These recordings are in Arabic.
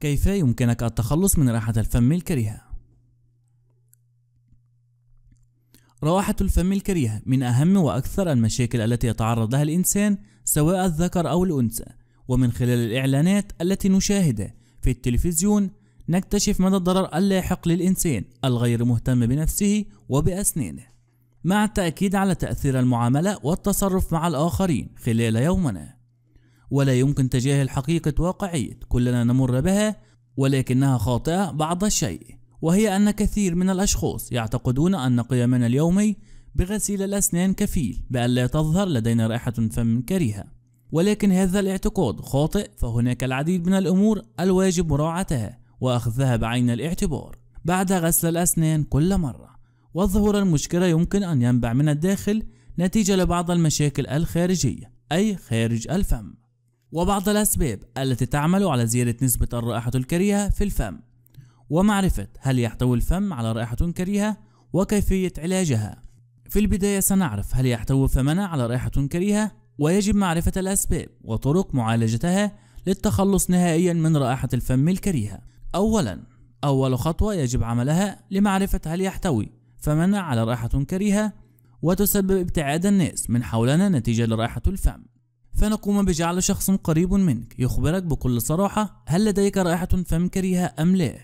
كيف يمكنك التخلص من رائحة الفم الكريهة؟ رائحة الفم الكريهة من أهم وأكثر المشاكل التي يتعرض لها الإنسان سواء الذكر أو الأنثى، ومن خلال الإعلانات التي نشاهدها في التلفزيون نكتشف مدى الضرر اللاحق للإنسان الغير مهتم بنفسه وبأسنانه. مع التأكيد على تأثير المعاملة والتصرف مع الآخرين خلال يومنا. ولا يمكن تجاهل حقيقة واقعية كلنا نمر بها ولكنها خاطئة بعض الشيء وهي أن كثير من الأشخاص يعتقدون أن قيامنا اليومي بغسيل الأسنان كفيل بأن لا تظهر لدينا رائحة فم كريهة ولكن هذا الاعتقاد خاطئ فهناك العديد من الأمور الواجب مراعاتها وأخذها بعين الاعتبار بعد غسل الأسنان كل مرة وظهور المشكلة يمكن أن ينبع من الداخل نتيجة لبعض المشاكل الخارجية أي خارج الفم وبعض الأسباب التي تعمل على زيادة نسبة الرائحة الكريهة في الفم ومعرفة هل يحتوي الفم على رائحة كريهة وكيفية علاجها في البداية سنعرف هل يحتوي فمنا على رائحة كريهة ويجب معرفة الأسباب وطرق معالجتها للتخلص نهائيا من رائحة الفم الكريهة أولا أول خطوة يجب عملها لمعرفة هل يحتوي فمنا على رائحة كريهة وتسبب ابتعاد الناس من حولنا نتيجة لرائحة الفم فنقوم بجعل شخص قريب منك يخبرك بكل صراحة هل لديك رائحة فم كريهة أم لا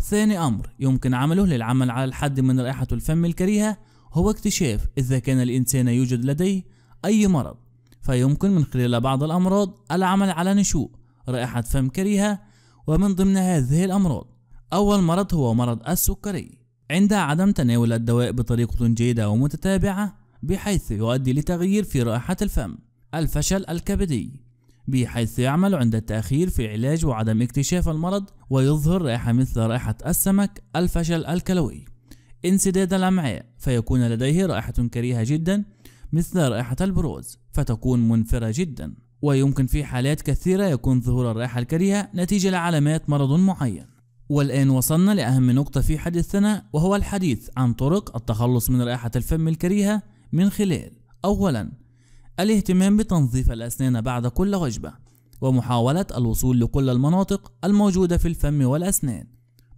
ثاني أمر يمكن عمله للعمل على الحد من رائحة الفم الكريهة هو اكتشاف إذا كان الإنسان يوجد لديه أي مرض فيمكن من خلال بعض الأمراض العمل على نشوء رائحة فم كريهة ومن ضمن هذه الأمراض أول مرض هو مرض السكري عند عدم تناول الدواء بطريقة جيدة ومتتابعة بحيث يؤدي لتغيير في رائحة الفم الفشل الكبدي بحيث يعمل عند التأخير في علاج وعدم اكتشاف المرض ويظهر رائحة مثل رائحة السمك الفشل الكلوي انسداد الأمعاء فيكون لديه رائحة كريهة جدا مثل رائحة البروز فتكون منفرة جدا ويمكن في حالات كثيرة يكون ظهور الرائحة الكريهة نتيجة لعلامات مرض معين والآن وصلنا لأهم نقطة في حديثنا وهو الحديث عن طرق التخلص من رائحة الفم الكريهة من خلال أولا الاهتمام بتنظيف الأسنان بعد كل وجبة ومحاولة الوصول لكل المناطق الموجودة في الفم والأسنان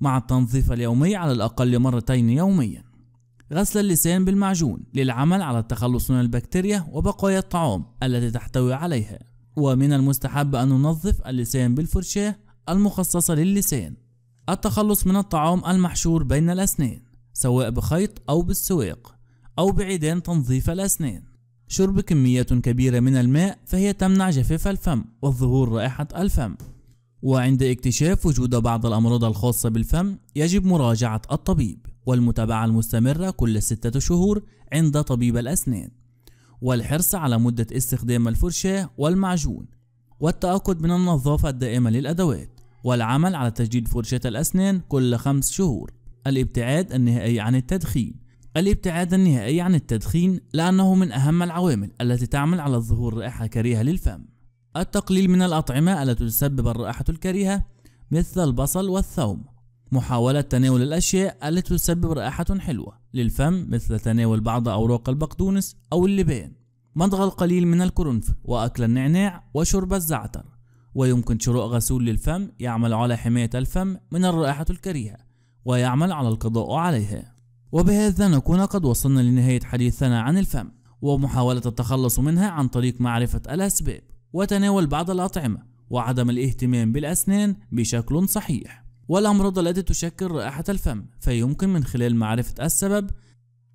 مع التنظيف اليومي على الأقل مرتين يوميا غسل اللسان بالمعجون للعمل على التخلص من البكتيريا وبقايا الطعام التي تحتوي عليها ومن المستحب أن ننظف اللسان بالفرشاة المخصصة للسان التخلص من الطعام المحشور بين الأسنان سواء بخيط أو بالسواق أو بعيدان تنظيف الأسنان شرب كميات كبيرة من الماء فهي تمنع جفاف الفم وظهور رائحة الفم وعند اكتشاف وجود بعض الأمراض الخاصة بالفم يجب مراجعة الطبيب والمتابعة المستمرة كل ستة شهور عند طبيب الأسنان والحرص على مدة استخدام الفرشاة والمعجون والتأكد من النظافة الدائمة للأدوات والعمل على تجديد فرشاة الأسنان كل خمس شهور الابتعاد النهائي عن التدخين الابتعاد النهائي عن التدخين لأنه من أهم العوامل التي تعمل على ظهور رائحة كريهة للفم التقليل من الأطعمة التي تسبب الرائحة الكريهة مثل البصل والثوم محاولة تناول الأشياء التي تسبب رائحة حلوة للفم مثل تناول بعض أوراق البقدونس أو اللبان مضغ القليل من القرنفل وأكل النعناع وشرب الزعتر ويمكن شراء غسول للفم يعمل على حماية الفم من الرائحة الكريهة ويعمل على القضاء عليها وبهذا نكون قد وصلنا لنهاية حديثنا عن الفم ومحاولة التخلص منها عن طريق معرفة الأسباب وتناول بعض الأطعمة وعدم الاهتمام بالأسنان بشكل صحيح والأمراض التي تشكل رائحة الفم فيمكن من خلال معرفة السبب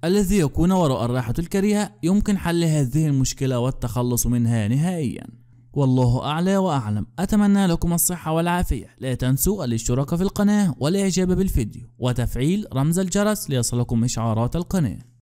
الذي يكون وراء الرائحة الكريهة يمكن حل هذه المشكلة والتخلص منها نهائياً والله أعلى وأعلم أتمنى لكم الصحة والعافية لا تنسوا الاشتراك في القناة والإعجاب بالفيديو وتفعيل رمز الجرس ليصلكم إشعارات القناة